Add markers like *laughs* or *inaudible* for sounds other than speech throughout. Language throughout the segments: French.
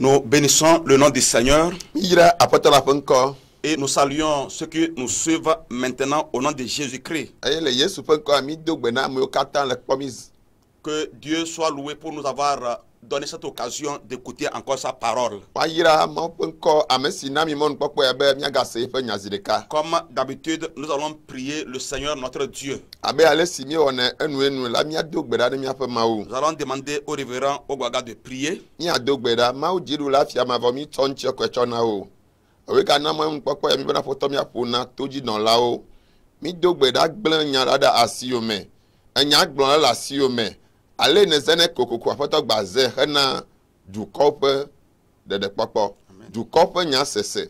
Nous bénissons le nom du Seigneur. Et nous saluons ceux qui nous suivent maintenant au nom de Jésus-Christ. Que Dieu soit loué pour nous avoir euh, donner cette occasion d'écouter encore sa parole. Comme d'habitude, nous allons prier le Seigneur notre Dieu. Nous allons demander au révérend Ogwaga de prier. Eh, mi allons demander au révérend nya de prier. me enya gblɔ ɖe le me ale nezene kokoko aƒetɔ gbaze hena dukɔ ƒe ɖeɖekpɔkpɔ dukɔ ƒe nyasese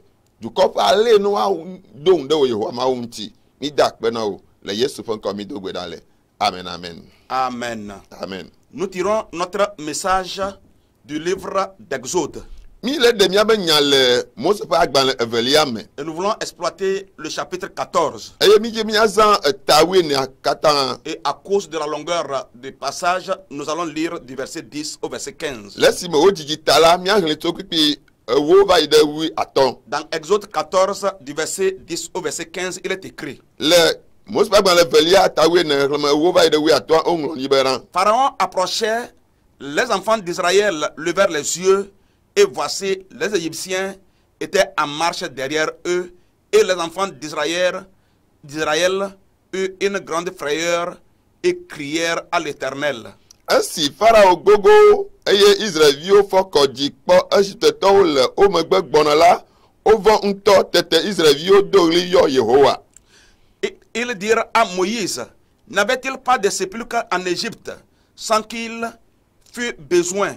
dukɔ ƒe ale nu woado ŋu ɖe wò yehowa mawo ŋuti mi da akpe na wo le yesu ƒe ŋkɔ mi do gbe ɖa le amen amen. amen amen. nous tirons notre message du livre d'exode. Nous voulons exploiter le chapitre 14. Eh, Et à cause de la longueur du passage, nous allons lire du verset 10 au verset 15. Eh, Dans Exode 14, du verset 10 au verset 15, il est écrit. Pharaon approchait, les enfants d'Israël levèrent les yeux et voici, les Égyptiens étaient en marche derrière eux, et les enfants d'Israël, d'Israël eurent une grande frayeur et crièrent à l'Éternel. Ainsi, Pharaon Gogo gbogbo eye Israeviwo fɔkɔ dzi kpɔ Egiptetɔwo le wo megbe au vent wovɔ ŋutɔ tete Israeviwo do ɣli yɔ Ils dirent à Moïse, n'avait-il pas de sépulcre en Égypte sans qu'il fût besoin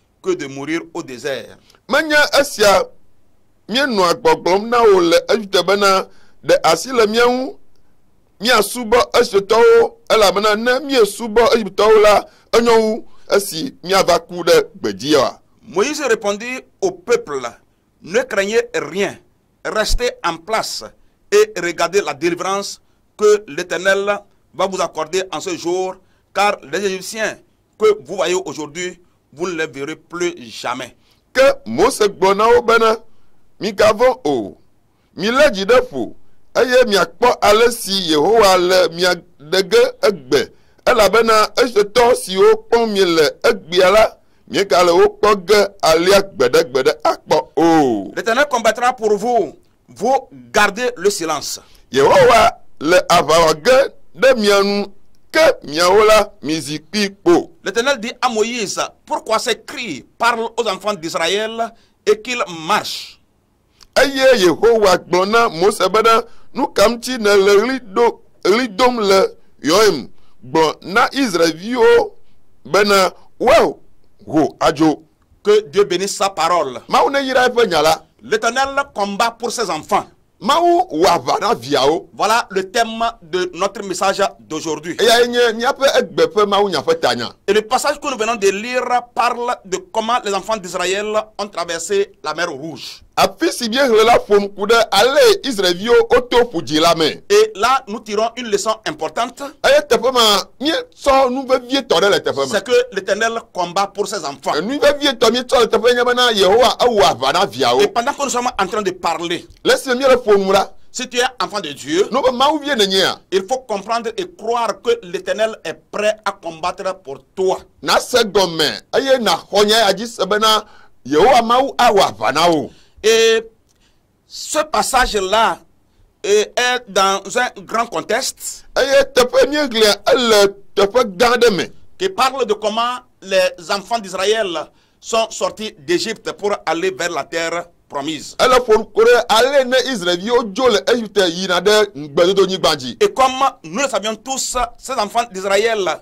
que de mourir au désert. Manya asia mienu agbɔgblɔm na ole le na de asile mienu le mia ŋu ela Egiptetɔwo na ne miesubɔ Egiptetɔwo la enyo asi esi miava ku Moïse répondit au peuple ne craignez rien restez en place et regardez la délivrance que l'Éternel va vous accorder en ce jour car les Égyptiens que vous voyez aujourd'hui vous ne le verrez plus jamais. Que mi Obena, Mikavon O, Milajidefo, Aye Miakpo Alessi Yehoa le Miadege Egbe, Elabena au si O Pomile Egbiala, Miekale O Poge Aliak Bede Bede Akpo O. L'Éternel combattra pour vous, vous gardez le silence. Yehoa le Avawage de L'Éternel dit à Moïse, pourquoi ces cris parlent aux enfants d'Israël et qu'ils marchent que Dieu bénisse sa parole. E L'Éternel combat pour ses enfants. Voilà le thème de notre message d'aujourd'hui. E e Et le passage que nous venons de lire parle de comment les enfants d'Israël ont traversé la mer Rouge afi si bieghle la ƒom ku ɖe ale israeviwo woto ƒu dzi la me. et là nous tirons une leçon importante. eye eh, teƒe ma míetsɔ nu vevietɔ ɖe le teƒe c'est que l'éternel combat pour ses enfants. nu vevietɔ míetsɔ le teƒe nye bena yehowa ewɔ aʋa na viawo. Oh. et pendant que nous sommes en train de parler. laisse si le ƒom Si tu es enfant de Dieu, il faut comprendre et croire que l'Éternel est prêt à combattre pour toi. Eh, eh, yehowa mawu awɔ aʋa na wo. Oh. Et ce passage-là euh, est dans un grand contexte euh, qui parle de comment les enfants d'Israël sont sortis d'Égypte pour aller vers la terre promise. Et comme nous le savions tous, ces enfants d'Israël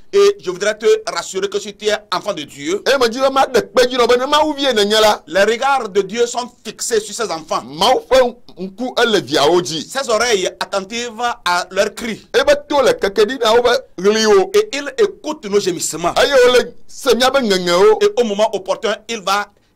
Et je voudrais te rassurer que si tu es enfant de Dieu, les regards de Dieu sont fixés sur ses enfants. Ses oreilles attentives à leurs cris. Et ben, ben, il écoute nos gémissements. Oh, ben, Et au moment opportun, il va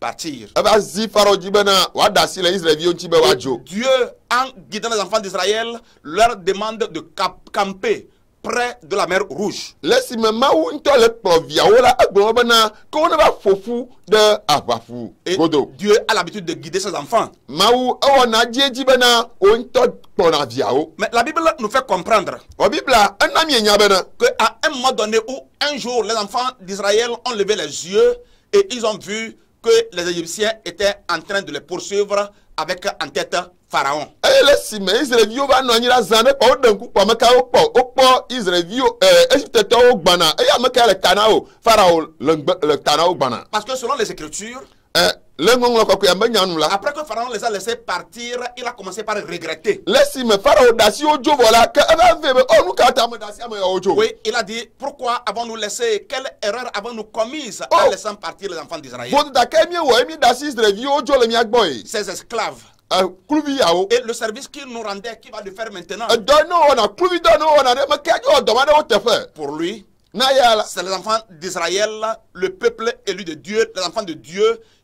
partir. Dieu, en guidant les enfants d'Israël, leur demande de camper près de la mer Rouge. Dieu a l'habitude de guider ses enfants. Mais la Bible nous fait comprendre qu'à un moment donné où un jour les enfants d'Israël ont levé les yeux et ils ont vu que les Égyptiens étaient en train de les poursuivre avec en tête Pharaon. Parce que selon les Écritures, euh, après que Pharaon les a laissés partir, il a commencé par regretter. Oh, oh, oui, il a dit pourquoi avons-nous laissé, quelle erreur avons-nous commise en oh. laissant partir les enfants d'Israël Ces esclaves. Euh, Et le service qu'il nous rendait, qui va le faire maintenant euh, Pour lui, c'est les enfants d'Israël, le peuple élu de Dieu, les enfants de Dieu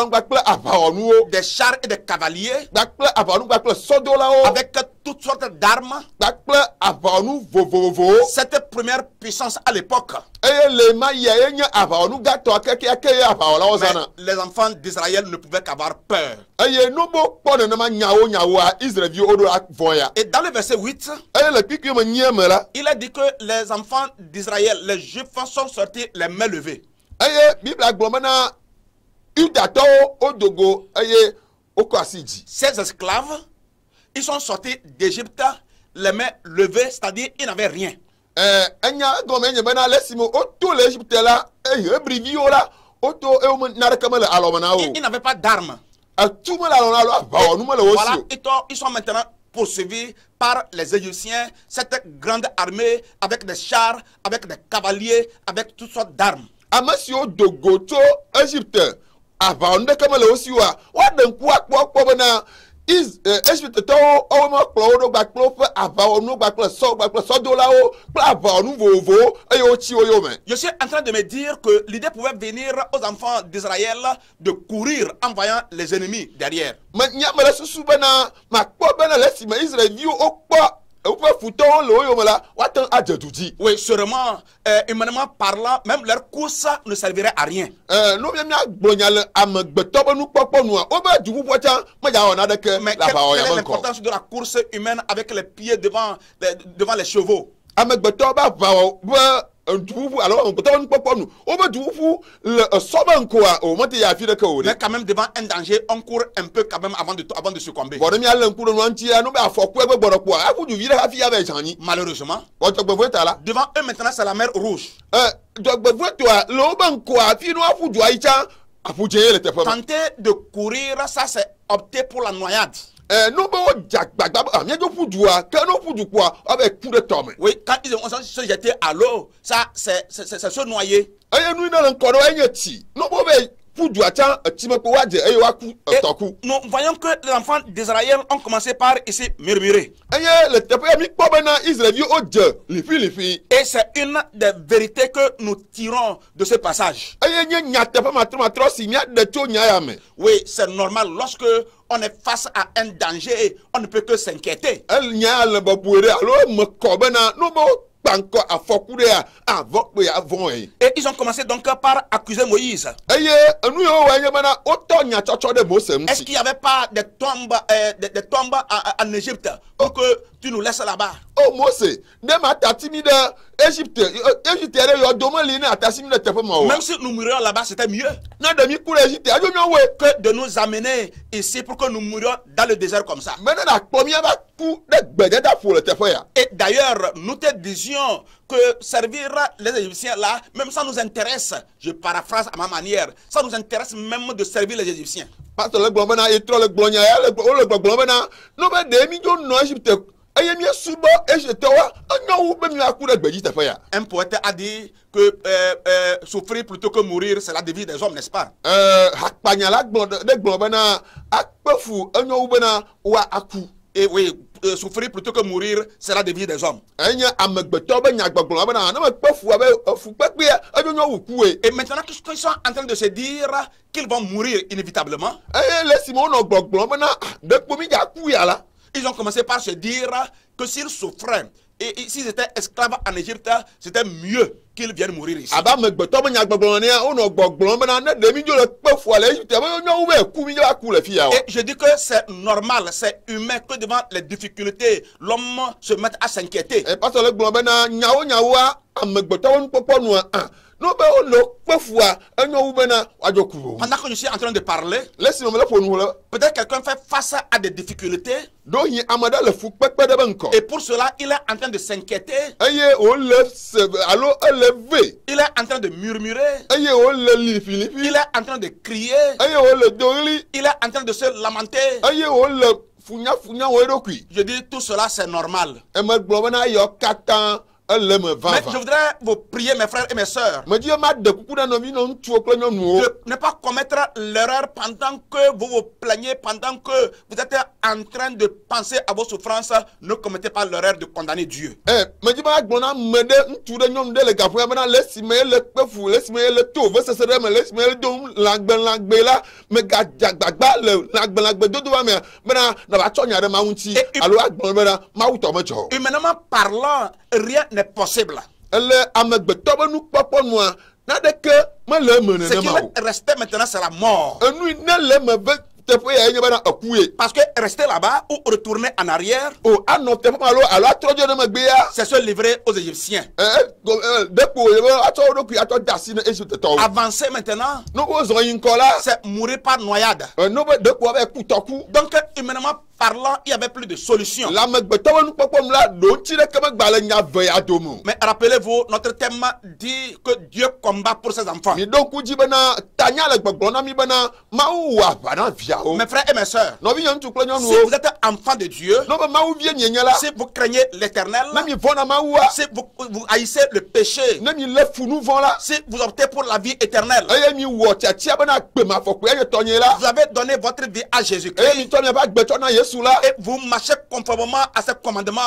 Oh. Des chars et des cavaliers. Oh. Avec toutes sortes d'armes. Cette première puissance à l'époque. les enfants d'Israël ne pouvaient qu'avoir peur. Et dans le verset 8, il a dit que les enfants d'Israël, les Juifs sont sortis les mains levées. Ces esclaves, ils sont sortis d'Égypte les mains levées, c'est-à-dire ils n'avaient rien. Ils n'avaient pas d'armes. ils sont maintenant poursuivis par les Égyptiens, cette grande armée avec des chars, avec des cavaliers, avec toutes sortes d'armes. a dogo Égypte aʋa nu ɖeke mele wo si oa woaɖe ŋku akpɔ akpɔ bena eh, esipetɔwo wɔme kplɔ wo ɖo gbakple woƒe aʋawɔnuwo gbakple sɔ gbakple sɔdolawo kple aʋawɔnu vovovowo eye wotsi wo yome. Je suis en train de me dire que l'idée pouvait venir aux enfants d'Israël de courir en voyant les ennemis derrière. Me nya me le susu bena lesi bena le esime Israeviwo wokpɔ oui, sûrement, euh, humainement parlant, même leur course ne servirait à rien. Euh, Mais quelle, quelle est l'importance de la course humaine avec les pieds devant les chevaux ntufufu alors on peut on peut nous on peut tufufu le euh, somme quoi au moment il y a fille que mais quand même devant un danger on court un peu quand même avant de avant de succomber bon mais ah, là on court nous antia nous ben faut quoi bon quoi à vous du vivre la fille avec Johnny. malheureusement on te peut là devant eux maintenant c'est la mer rouge euh donc vous toi le ban quoi fille nous à vous du aïcha à vous le téléphone tenter de courir ça c'est opter pour la noyade ɛnu bɛ wo de gbagba a de n'o de quoi avec tous de tombe oui quand ils ont se jeter à l'eau ça c'est c'est c'est se noyer. Eh, nous nous nous le nous, nous Poudouatian, eh, Timoko eh, Wad, et Waku, eh, Tankou. Nous voyons que les enfants d'Israël ont commencé par essayer de murmurer. Et le premier Pobana, Israël, au Dieu, oh, les filles, les filles. Et c'est une des vérités que nous tirons de ce passage. Oui, c'est normal lorsque on est face à un danger, on ne peut que s'inquiéter. Et ils ont commencé donc par accuser Moïse. Eh, eh, eh, Est-ce qu'il n'y avait pas des tombes, euh, des, tombes en, en Égypte pour que tu nous laisses là-bas? o oh, mose ne ma tatimi ɖe egipte egipte ɖe yɔ domeli ne atasimi ɖe oh. même si nous mourions là-bas c'était mieux. Non, demi pour l'Égypte. que de nous amener ici pour que nous mourions dans le désert comme ça. Mais non, na va mi ava ku ɖe gbededaƒo le et d'ailleurs nous te disions que servir les égyptiens là même ça nous intéresse je paraphrase à ma manière ça nous intéresse même de servir les égyptiens. Parce que le gblɔ est trop le gblɔ wo le gblɔ nous ne be ɖe mi eye míesubɔ ezetɔwa enɔ wu be míaku ɖe gbedzi teƒe ya. un poète a dit que euh, euh, souffrir plutôt que mourir c'est la devise des hommes n'est-ce pas. ɛɛ euh, akpanyala gblɔ ɖe gblɔ bena akpe fu enɔ wu bena wa aku. et oui euh, souffrir plutôt que mourir c'est la devise des hommes. Anya eh, amegbeto be nyagbɔgblɔ bena ne me kpe fu abe efukpekpea enyo nyɔ wu kue. et maintenant qu'ils sont en train de se dire qu'ils vont mourir inévitablement. eye eh, les simon gbon wonɔ gbɔgblɔ bena ɖekpo mi dza ku ya la. Ils ont commencé par se dire que s'ils souffraient et s'ils étaient esclaves en Égypte, c'était mieux qu'ils viennent mourir ici. Et je dis que c'est normal, c'est humain que devant les difficultés, l'homme se mette à s'inquiéter. Pendant que je suis en train de parler, peut-être quelqu'un fait face à des difficultés. Et pour cela, il est en train de s'inquiéter. E il est en train de murmurer. Il est en train de crier. Il est en train de se lamenter. Je dis tout cela, c'est normal. E je voudrais vous prier, mes frères et mes sœurs, de oh. ne pas commettre l'erreur pendant que vous vous plaignez, pendant que vous êtes en train de penser à vos souffrances. Ne commettez pas l'erreur de condamner Dieu. humainement parlant, rien n'est possible. Elle amener betobonu popo moi. Nadek ma le mener na moi. Ce qui est resté maintenant c'est la mort. Et nous il ne le me beto ya enye bana akuye parce que rester là-bas ou retourner en arrière au anote allo allo atrode me bia, c'est se livrer aux Égyptiens. Euh dès que il a Avancer maintenant. Nous aurions une cola. C'est mourir par noyade. Eh, donc il me parlant, il n'y avait plus de solution. Mais rappelez-vous, notre thème dit que Dieu combat pour ses enfants. Mes frères et mes soeurs, si vous êtes enfant de Dieu, si vous craignez l'éternel, si vous, vous, haïssez le péché, si vous optez pour la vie éternelle, eh, eh, eh, vous avez donné votre vie à Jésus-Christ. Et vous marchez conformément à ce commandement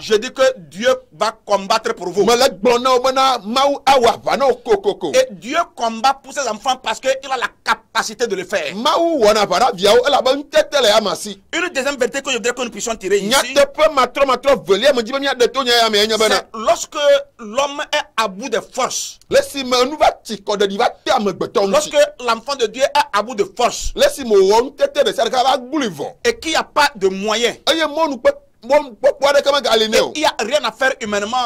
Je dis que Dieu va combattre pour vous. Et Dieu combat pour ses enfants parce qu'il a la capacité de le faire. Une deuxième vérité que je voudrais que nous puissions tirer ici. C'est lorsque l'homme est à bout de force. Lorsque l'enfant de Dieu est à bout de force et qui n'a pas de moyens, il n'y oh. a rien à faire humainement.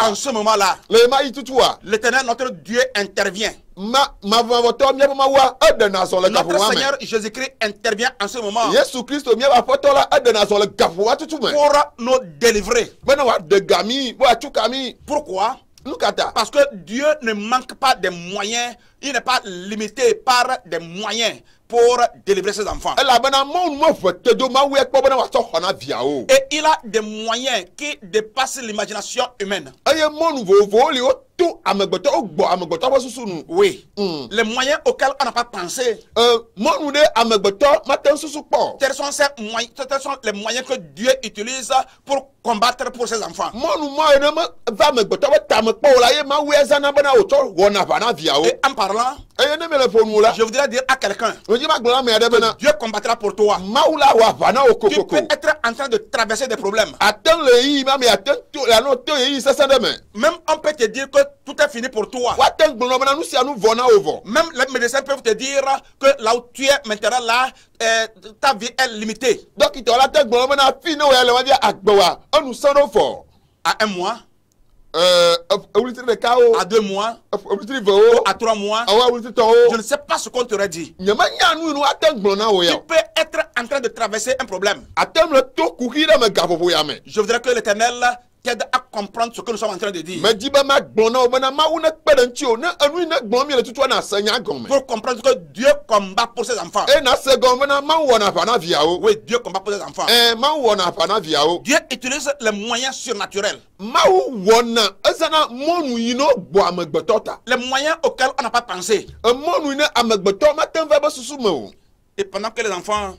En ce moment-là, ah. l'éternel, notre Dieu, intervient. Notre Seigneur Jésus-Christ intervient en ce moment pour nous délivrer. Pourquoi Parce que Dieu ne manque pas de moyens il n'est pas limité par des moyens pour délivrer ses enfants. Et il a des moyens qui dépassent l'imagination humaine. Les moyens auxquels on n'a pas pensé. sont, les moyens que Dieu utilise pour combattre pour ses enfants. Et en parlant je voudrais dire à quelqu'un Dieu combattra pour toi. Tu peux être en train de traverser des problèmes. Même on peut te dire que tout est fini pour toi. Même les médecins peuvent te dire que là où tu es maintenant là, euh, ta vie est limitée. Donc À un mois, euh, à deux mois, à trois mois, ah je ne sais pas ce qu'on te dit. Tu peux être en train de traverser un problème. Je voudrais que l'éternel t'aide à comprendre ce que nous sommes en train de dire. Mais dis-moi, bah, bonheur, oh, manama, on est pas dans Dieu, on est en lui, on est le tout a saigné Pour comprendre que Dieu combat pour ses enfants. Et na se gomme na ma ou na fana viao. Oui, Dieu combat pour ses enfants. Eh ma ou na fana viao. Dieu utilise les moyens surnaturels. Ma ou na, ezana monu ino bo amegbetota. Les moyens auxquels on n'a pas pensé. Un monu ino amegbetota, ma tenve ba susu mo. Et pendant que les enfants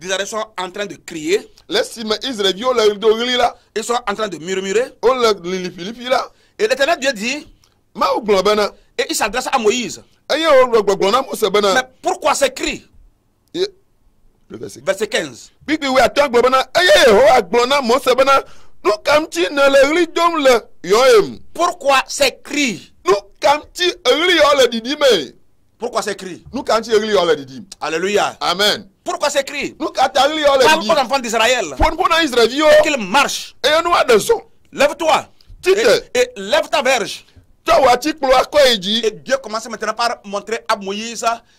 ils sont en train de crier. Ils sont en train de murmurer. Oh, et l'éternel Dieu dit. Ben, hein. Et il s'adresse à Moïse. Eh, ben, hein. Mais pourquoi ces eh, Verset 15. Ben, hein. eh, pourquoi ces cris Pourquoi ces cris Alléluia. Amen. Pourquoi c'est écrit Parle aux enfants d'Israël. Et qu'ils marchent. Lève-toi. Et, et lève ta verge. Et Dieu commence maintenant par montrer à Moïse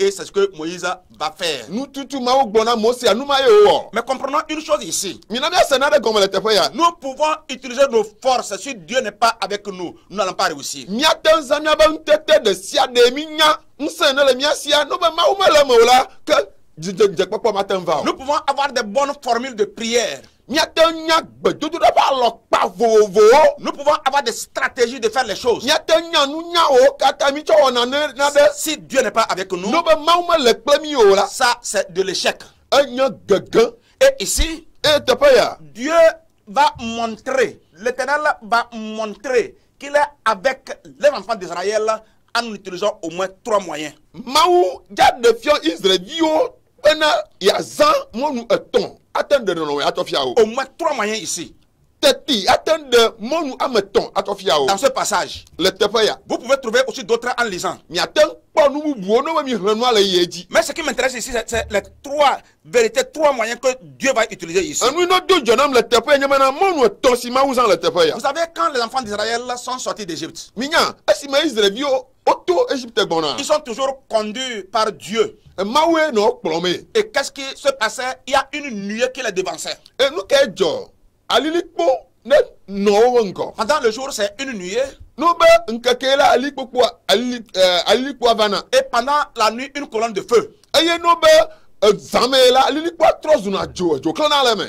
et c'est ce que Moïse va faire. Mais comprenons une chose ici. Nous pouvons utiliser nos forces si Dieu n'est pas avec nous. Nous n'allons pas réussir. Nous pouvons avoir de bonnes formules de prière. Nous pouvons avoir des stratégies de faire les choses. Si Dieu n'est pas avec nous. Ça c'est de l'échec. Et ici. Eh, Dieu va montrer. L'Éternel va montrer qu'il est avec les enfants d'Israël en utilisant au moins trois moyens. Mawu dza Israël, atteindre de nos à Tofia. Au moins trois moyens ici. Dans ce passage, le Vous pouvez trouver aussi d'autres en lisant. Mais ce qui m'intéresse ici, c'est les trois vérités, trois moyens que Dieu va utiliser ici. Vous savez, quand les enfants d'Israël sont sortis d'Égypte, eh, hein. ils sont toujours conduits par Dieu. Eh, Et qu'est-ce qui se passait Il y a une nuée qui les devançait. Et eh, nous, alilikpo ne nɔɔwo nkɔ. pendant le jour c'est une nuée. n'obe nkekela alikpokpoa ali alilikpoa euh, vana. et pendant la nuit une colonne de feu. eye n'obe zamela alilikpoa trɔ jo jo dzo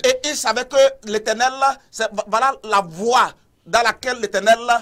et il savait que l'éternel là c'est voilà la voie dans laquelle l'éternel là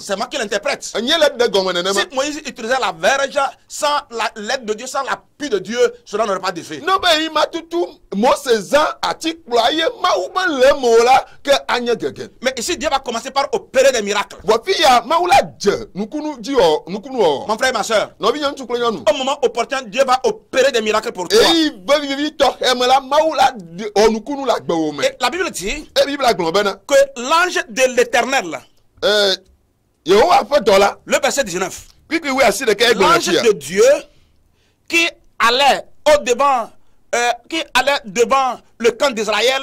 C'est moi qui l'interprète. Si Moïse utilisait la verge sans l'aide de Dieu, sans l'appui de Dieu, cela n'aurait pas d'effet. Non, mais il m'a tout Mais ici, Dieu va commencer par opérer des miracles. Mon frère et ma soeur, au moment opportun, Dieu va opérer des miracles pour toi. Et la Bible dit ben, hein. que l'ange de l'éternel euh, le verset 19. L'ange de Dieu qui allait au devant, euh, qui allait devant le camp d'Israël,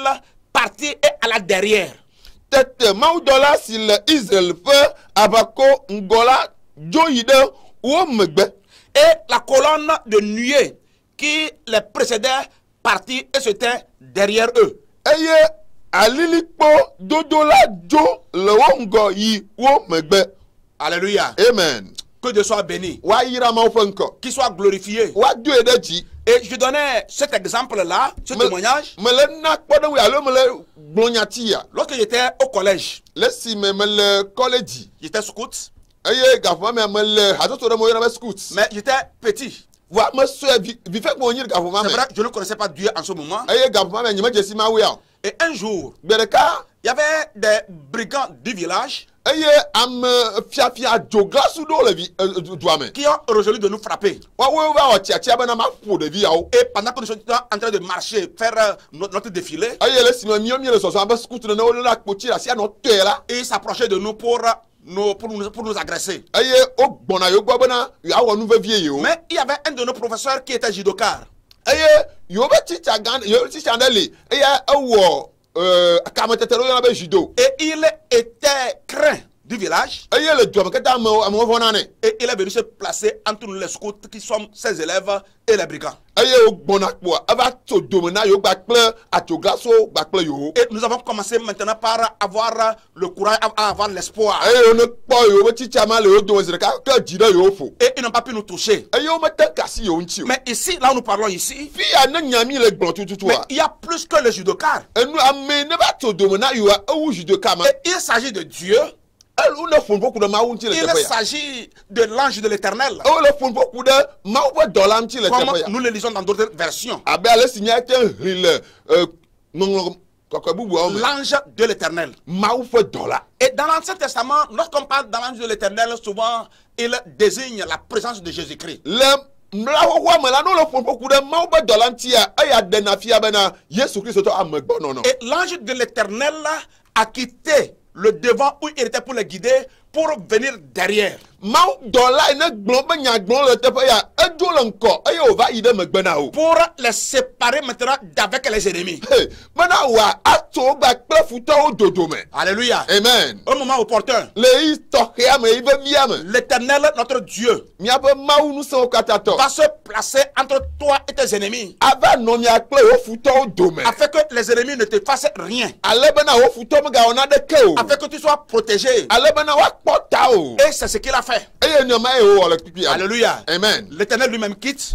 partit et alla derrière. Et la colonne de nuée qui les précédait partit et se tint derrière eux alilipo dodola jo lowo ngo yi wo megbe alleluia amen que Dieu soit béni wa yira ma ofanko qui soit glorifié wa Dieu de ji et je donnais cet exemple là ce témoignage me le nak kpodo wi alo me le blonyatia lorsque j'étais au collège lesi me me le college j'étais scout aye gafo me me le hatoto de mo yira me scout mais j'étais petit me je ne connaissais pas Dieu en ce moment. m'a et un jour, il y avait des brigands du village euh, euh, euh, qui ont résolu de nous frapper. Et pendant que nous étions en train de marcher, faire notre défilé, ils s'approchaient de nous pour nous, pour, nous, pour nous agresser. Mais il y avait un de nos professeurs qui était judokar eye yewo be titsa gã yewo titsa ɖe li eye ewɔ eh, kametete ɖewo yɔna be judo. et il était craint village. Et il est venu se placer entre les scouts qui sont ses élèves et les brigands. Et nous avons commencé maintenant par avoir le courage, à avoir l'espoir. Et ils n'ont pas pu nous toucher. Mais ici, là où nous parlons ici, il y a plus que le judokar. il s'agit de Dieu. Il s'agit de l'ange de l'éternel. Comme nous le lisons dans d'autres versions. Ah ben, euh, hein, l'ange de l'éternel. Et dans l'Ancien Testament, lorsqu'on parle de l'ange de l'éternel, souvent, il désigne la présence de Jésus-Christ. Et l'ange de l'éternel a quitté le devant où il était pour les guider, pour venir derrière. Mau Mount Dola et Globe Nyaglo le Tepaya, un jour encore, et on va y de Pour les séparer maintenant d'avec les ennemis. Manawa, à tout bac, pas foutant au Alléluia. Amen. Au moment opportun. Leïs Tokéam et Ibe Miam. L'éternel, notre Dieu. Miabe Mau nous sommes au Va se placer entre toi et tes ennemis. Avant non y a clé au Afin que les ennemis ne te fassent rien. Alébana au foutant, on a de keo. Afin que tu sois protégé. Alébana au portao. Et c'est ce qu'il a fait. Alléluia. Amen. L'Éternel lui-même quitte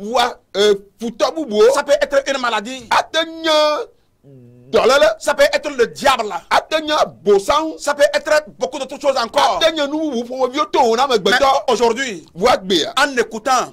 Euh, oh. Ça peut être une maladie. Ça peut être le diable. Ça peut être beaucoup d'autres choses encore. Aujourd'hui, en écoutant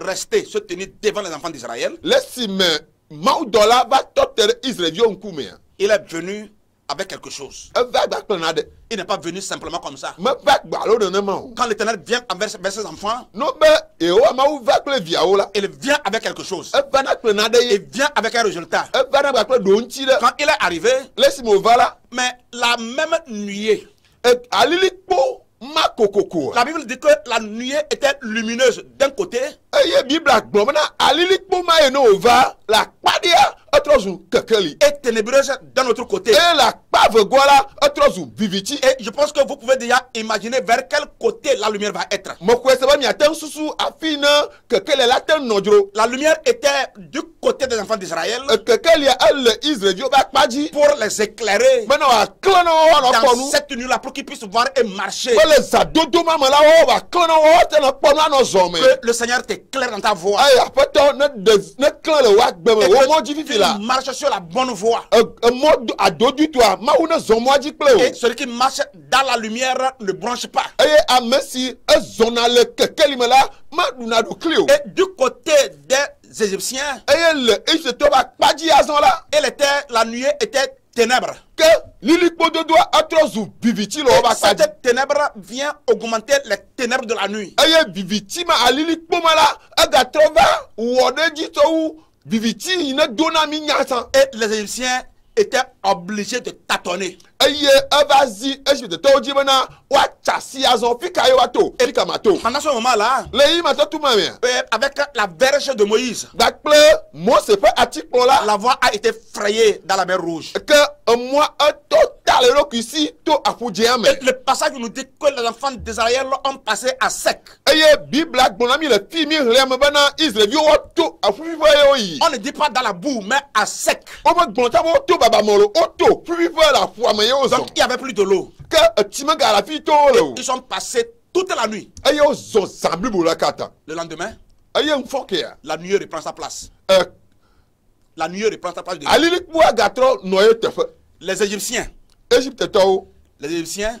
rester se tenir devant les enfants d'Israël. Hein. Il est venu avec quelque chose. Il n'est pas venu simplement comme ça. Bah, Quand l'Éternel vient vers ses enfants, oh, oh, il vient avec quelque chose. Eh. Il vient avec un résultat. Quand il est arrivé, mais la même nuée, Ma Makokoko. La Bible dit que la nuée était lumineuse d'un côté. la Bible a gbɔn mena alilikpo ma ye n'o va la est ténébreuse d'un autre côté. Et je pense que vous pouvez déjà imaginer vers quel côté la lumière va être. La lumière était du côté des enfants d'Israël pour les éclairer dans cette nuit-là pour qu'ils puissent voir et marcher. Oh, bah, que le Seigneur t'éclaire dans ta voix marche sur la bonne voie. A, a du toi. Ma une et celui qui marche dans la lumière ne branche pas. Et, a messi, a zona le ke, là, ma du et du côté des Égyptiens, et, elle, et, se toba, pas dit à zon là. et la nuit était ténèbres. Que l'ilipo de doigt a trois ou viviti l'on va vient augmenter les ténèbres de la nuit. Aïe, viviti ma à l'ilipo ma la, a gâteau va on est dit ou et les Égyptiens étaient obligés de tâtonner eye eva zi esi tete wo dzi bena woatsa si azɔ fi ka to. pendant ce moment là. le yi ma ma mia. Euh, avec la verge de Moïse. gbàgbé Mose ƒe atikplɔ la. la voie a été frayée dans la mer rouge. que euh, un etɔ total le roc ici to aƒu dzea et le passage nous dit que les enfants d'Israël ont passé à sec. eye bibla bon ami, le fi mi ɣlɛ le vieux Israɛviwo woato aƒuƒuƒe ye on ne dit pas dans la boue mais à sec. On va bon oh, tsa be Baba babamɔ lo woto ƒuƒuƒe le donc il n'y avait plus de l'eau. Euh, ils sont passés toute la nuit. Eh, Le lendemain, eh, la nuit reprend sa place. Euh. La nuit reprend sa place. les Égyptiens. Les Égyptiens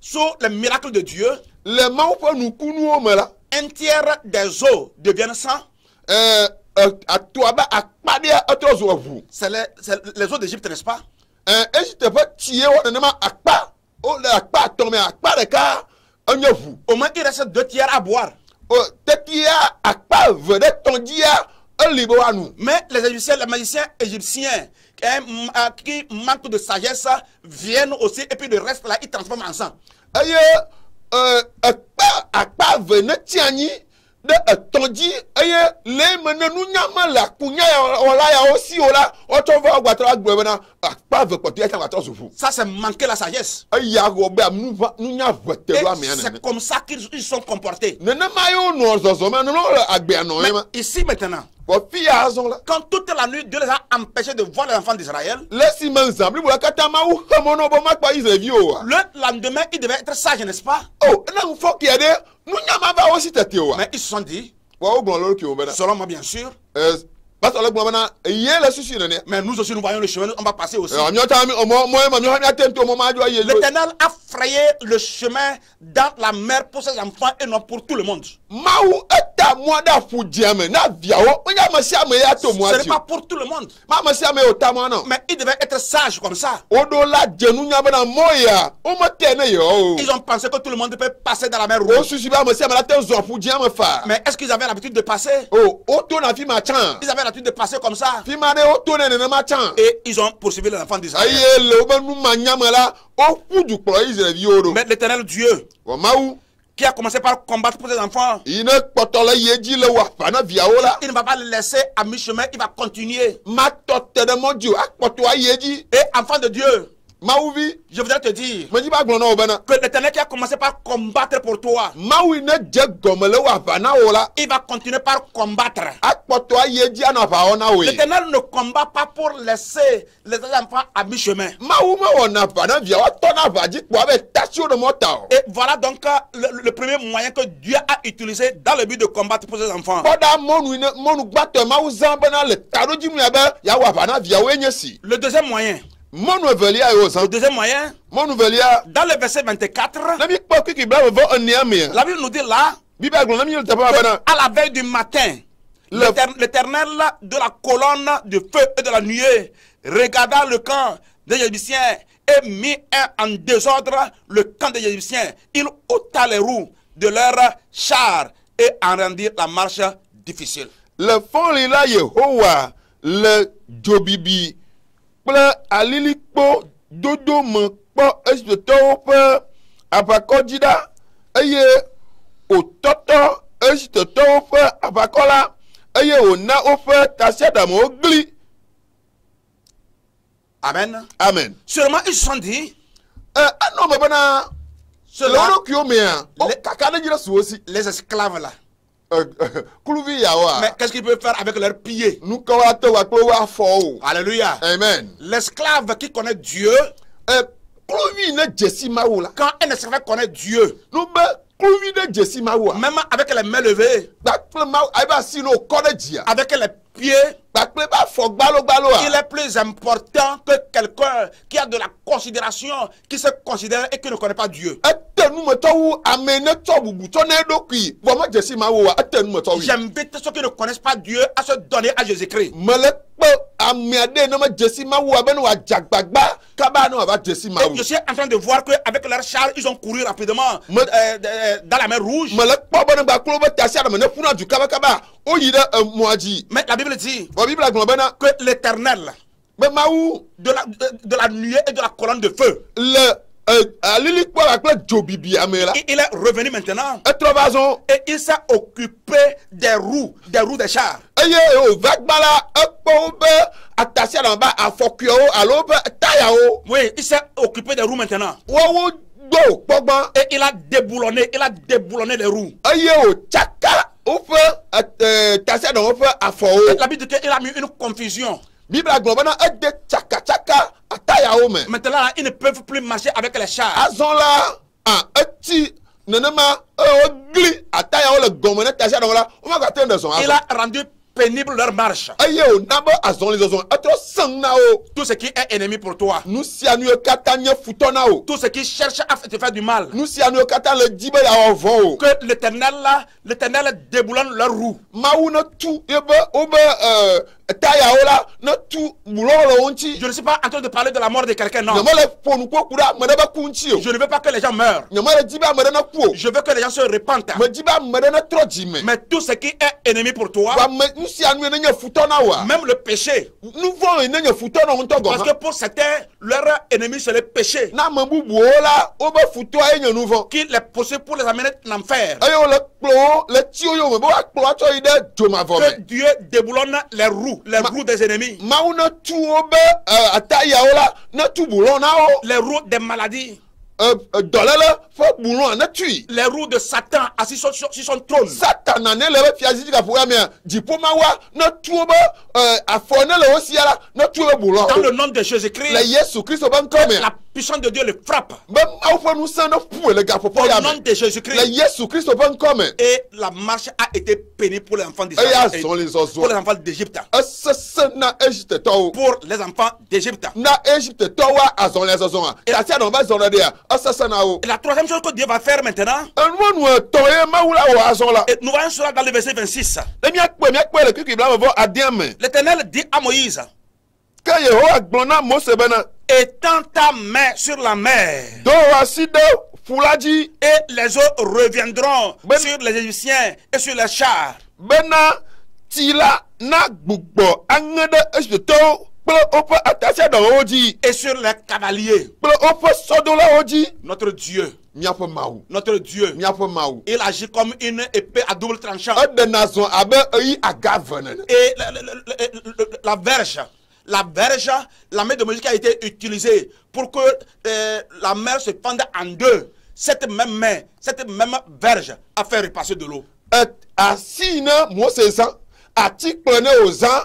sous le miracle de Dieu, les mains pour nous couper nos là. Un tiers des eaux deviennent sang. Euh, euh, à toi bas, à pas dire à toi ou à vous. C'est les eaux d'Égypte, n'est-ce pas? Euh, et je te vois tirer au nom à pas au la pas tomber à pas de cas un de vous. Au moins il reste deux tiers à boire. Oh, t'es tiers à pas venez ton dia un libre à nous. Mais les Égyptiens, les magiciens égyptiens un, qui manque de sagesse viennent aussi et puis le reste là, ils transforment en sang. Euh, akpa ve ne tia nyi ɖe etɔ dzi eye le me ne nunyama le akunyawɔla yawo siwo la wotsɔ va agbata la gblɔ bena akpa ve kpɔtɔ yata agbata ça c'est manquer la sagesse. eya wɔ be nunya ʋɛ te do c'est comme ça qu'ils sont comportés. nenema ye wo nɔ zɔzɔm nenema le ici maintenant. Quand toute la nuit, Dieu les a empêchés de voir les enfants d'Israël. Le lendemain, ils devaient être sages, n'est-ce pas? Oh, oh, ah. Mais ils se sont dit. Selon moi, bien sûr. Euh, eh. Mais nous aussi, nous voyons le chemin, on va passer aussi. L'Éternel a frayé le chemin dans la mer pour ses enfants et non pour tout le monde. Ta moi da foudiame, na viawo. Oh. Ce n'est pas pour tout le monde. Ma masia me ota moi non. Mais il devait être sage comme ça. Au-delà de nous n'y a pas moya. O me tene yo. Ils ont pensé que tout le monde peut passer dans la mer oh, rouge. O susi ba masia me la ten zo foudiame fa. Mais est-ce qu'ils avaient l'habitude de passer? O oh, oto na fi machan. Ils avaient l'habitude de passer comme ça. Fi mane oto ne ne machan. Et ils ont poursuivi les enfants d'Israël. Aïe le, o ben nous manyam la. O foudu kwa Israël Mais l'éternel Dieu. O maou qui a commencé par combattre pour ses enfants. Il ne va pas le laisser à mi-chemin, il va continuer. Et enfant de Dieu, je voudrais te dire que l'éternel qui a commencé par combattre pour toi, il va continuer par combattre. L'éternel ne combat pas pour laisser les enfants à mi-chemin. Et voilà donc euh, le, le, premier moyen que Dieu a utilisé dans le but de combattre pour ses enfants. Le deuxième moyen. Le deuxième moyen, dans le verset 24, la Bible nous dit là, à la veille du matin, l'éternel de la colonne de feu et de la nuée regarda le camp des Égyptiens et mit en désordre le camp des Égyptiens. Il ôta les roues de leurs chars et en rendit la marche difficile. Le fond là, Yehovah le Jobibi, kple alilikpo dodo me kpɔ Egiptetɔwo ƒe aʋakɔdzi ɖa eye wòtɔtɔ Egiptetɔwo ƒe aʋakɔ la eye wòna woƒe tasiaɖamwo gli. Amen. Amen. Seulement ils sont dit. Ɛ enɔ me bena. le wo mea. Wo kaka ne dzi ɖe suwo si. Les esclaves la. Euh, *laughs* mais qu'est-ce qu'ils peuvent faire avec leurs pieds Alléluia. Amen. L'esclave qui connaît Dieu, euh, quand un esclave connaît Dieu, même avec les mains levées, eh ben, avec les Hein. Il est plus important que quelqu'un qui a de la considération, qui se considère et qui ne connaît pas Dieu. J'invite ceux qui ne connaissent pas Dieu à se donner à Jésus-Christ. Je suis en train de voir qu'avec leur char, ils ont couru rapidement euh, euh, dans la mer rouge. Mais ben, la Bible dit que l'éternel de la, de, la nuée et de la colonne de feu. Le, euh, il, il est revenu maintenant. Et il s'est occupé des roues, des roues des chars. Oui, il s'est occupé des roues maintenant. Et il a déboulonné, il a déboulonné les roues woƒe tasiaɖam à afɔwo. la Bible dit qu'il a mis une confusion. Bible de bena ede à taille me. maintenant ils ne peuvent plus marcher avec les chars. azɔ la ah eti nenema eye wogli atayawo le gɔme ne tasiaɖam la womagate ne zɔn son. il a rendu pénible leur marche. Ayo, oh, nabo azon les ozon. Atro sang nao. Oh. Tout ce qui est ennemi pour toi. Nous si anu katanya futonao. Oh. Tout ce qui cherche à te faire du mal. Nous si anu le dibe la Que l'éternel là, l'éternel déboulonne leur roue. Maouna tout, yeba, oba, euh, je ne suis pas en train de parler de la mort de quelqu'un, non. Je ne veux pas que les gens meurent. Je veux que les gens se répandent. Mais tout ce qui est ennemi pour toi, même le péché, parce que pour certains, leur ennemi, c'est le péché, qui les possède pour les amener en enfer. Que Dieu déboulonne les roues les routes des ennemis. Euh, les routes des maladies dɔlɛlɛ fɔ bulon ne tui. les roues de satan assis sur, sur, sur son trône. satan a hein, ne euh, le be fiazi di ka fɔ ya mɛ jipoma wa ne tuo be afɔ le o sia la ne dans le nom de jésus christ. le yesu christ au banc mɛ. Hein. la puissance de dieu le frappe. Même aw fɔ nusɛn ne pour le gars fɔ ya mɛ. nom de jésus christ. le yesu christ au hein. banc mɛ. et la marche a été pénible pour les enfants d'Israël. Eh, ah, eh, oh. pour les enfants d'Égypte. na Égypte pour ah, les enfants d'Égypte. na Égypte toi wa a zɔn les zɔzɔ Et la a dɔn bɛ zɔn ah, et la troisième chose que Dieu va faire maintenant. nous voyons cela dans le verset 26. L'Éternel dit à Moïse. Ben étends ta main sur la mer. Et les eaux reviendront ben- sur les Égyptiens et sur les chars. Ben et sur les cavaliers. Notre Dieu. Notre Dieu. Il agit comme une épée à double tranchant. Et la, verge la verge, la main de Moïse a été utilisée pour que euh, la mer se fende en deux. Cette même main, cette même verge a fait repasser de l'eau. Et moi, c'est ça. a t aux ans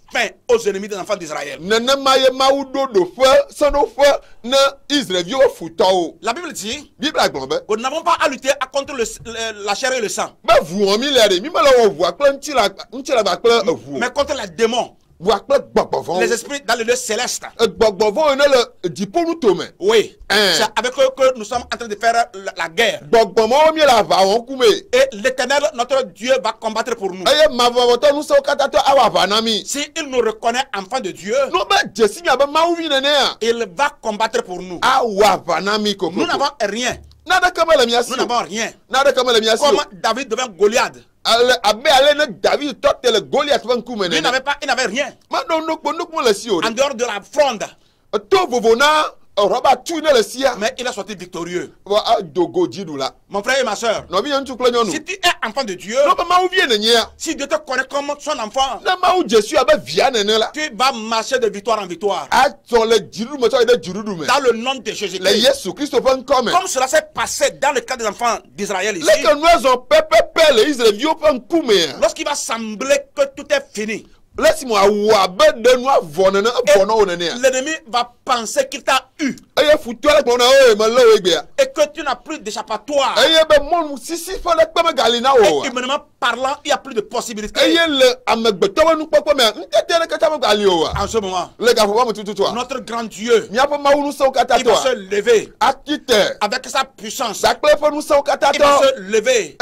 pain aux ennemis des enfants d'Israël. La Bible dit Que Nous n'avons pas à lutter contre le, la chair et le sang. Mais contre les démons. Les esprits dans le lieu céleste. Euh, euh, oui. Hein. C'est avec eux que nous sommes en train de faire euh, la, la guerre. Et l'éternel, notre Dieu, va combattre pour nous. si il nous reconnaît enfant de Dieu, hein. il va combattre pour nous. Nous n'avons rien. Nous n'avons rien. Comme David devant Goliath abe ale ne David tɔ te le Goliath Vancouver. ŋkume n'avait pas, il n'avait rien. En dehors de la fronde. To vovo na mais il a sorti victorieux. Mon frère et ma soeur, si tu es enfant de Dieu, si Dieu te connaît comme son enfant, tu vas marcher de victoire en victoire. Dans le nom de Jésus-Christ. Comme cela s'est passé dans le cas des enfants d'Israël ici. Lorsqu'il va sembler que tout est fini. L'ennemi va penser qu'il t'a eu. Et que tu n'as plus d'échappatoire. Et humainement parlant, il n'y a plus de possibilité. En ce moment, notre grand Dieu, il va se lever avec sa puissance. Il va se lever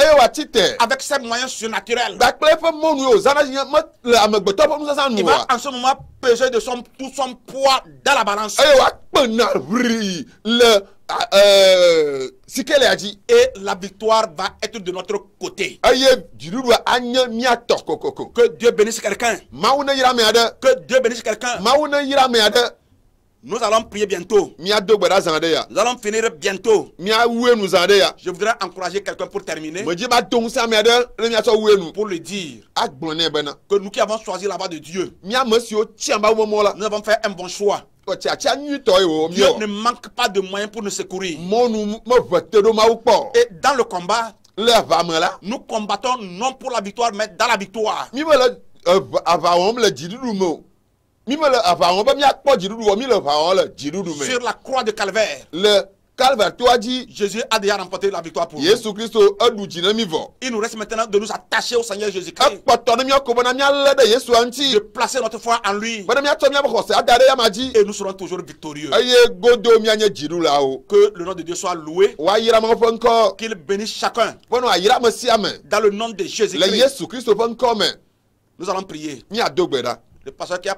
avec ses moyens surnaturels. Il va en ce moment peser de son, tout son poids dans la balance. Eh, ah, euh, Et la victoire va être de notre côté. Que Dieu bénisse quelqu'un. Que Dieu bénisse quelqu'un. Nous allons prier bientôt. Nous allons finir bientôt. Je voudrais encourager quelqu'un pour terminer. Bah, pour lui dire ah, ben, que nous qui avons choisi la voie de Dieu, bah, nous avons fait un bon choix. Oh, oh, Dieu ne manque pas de moyens pour nous secourir. Et dans le combat, nous combattons non pour la victoire, mais dans la victoire. Euh, sur la croix de Calvaire. Le Calvaire, toi dit. Jésus a déjà remporté la victoire pour nous. Il nous reste maintenant de nous attacher au Seigneur Jésus-Christ. De placer notre foi en lui. Et nous serons toujours victorieux. Que le nom de Dieu soit loué. Qu'il bénisse chacun. Dans le nom de Jésus-Christ. Nous allons prier. Le pasteur qui a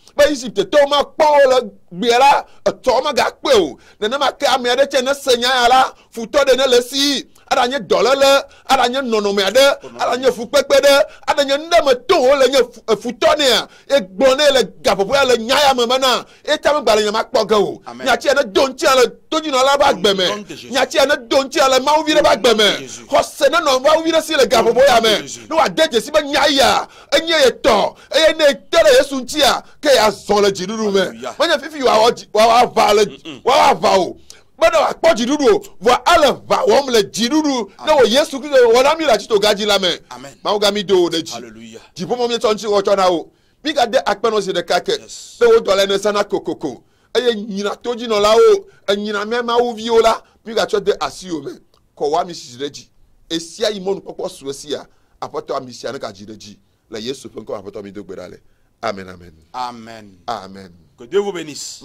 be egypte tɔwo ma kpɔ wo le gbea la etɔwo ma gakpe o nenema ke ame aɖe tse ne se nya ya la ne le sii aɖa nye dɔléle aɖa nye nɔnɔme aɖe aɖa nye fukpekpe ɖe aɖa nye nudame le nye futɔ nea egblɔ ne le gaƒoƒo ya le nya ya me mena eta me gbale nye ma kpɔ ge o nyatsi ya ne do ŋuti ya le todzinɔla ƒe agbe nyatsi ya ne do ŋuti ya le mawu ɖe ƒe agbe xɔse ne nɔ mawu ɖe si le gaƒoƒo ya me ne wòade dzesi be nya ya enye ye tɔ eye ne te ɖe yesu ŋutia ke ya zɔ le dziɖuɖu me menye fifi wòawɔ aʋa le wòawɔ aʋa o. bada wa kwa jidudu wa ala va wa mle jidudu na wa yesu kristo wa nami la chito gaji lame amen mawga mi do de ji hallelujah jipo mwa mye chonchi wa chona o bika de akpeno si de kake yes pe dole na sana kokoko aye nina toji no la o e nina me ma uvi o la bika de asi me kwa wa mi si jide e e ji e siya imon kwa suwe apoto apote wa mi siya neka jide ji yesu penko apote wa mi do gbedale amen amen amen amen que Dieu vous bénisse.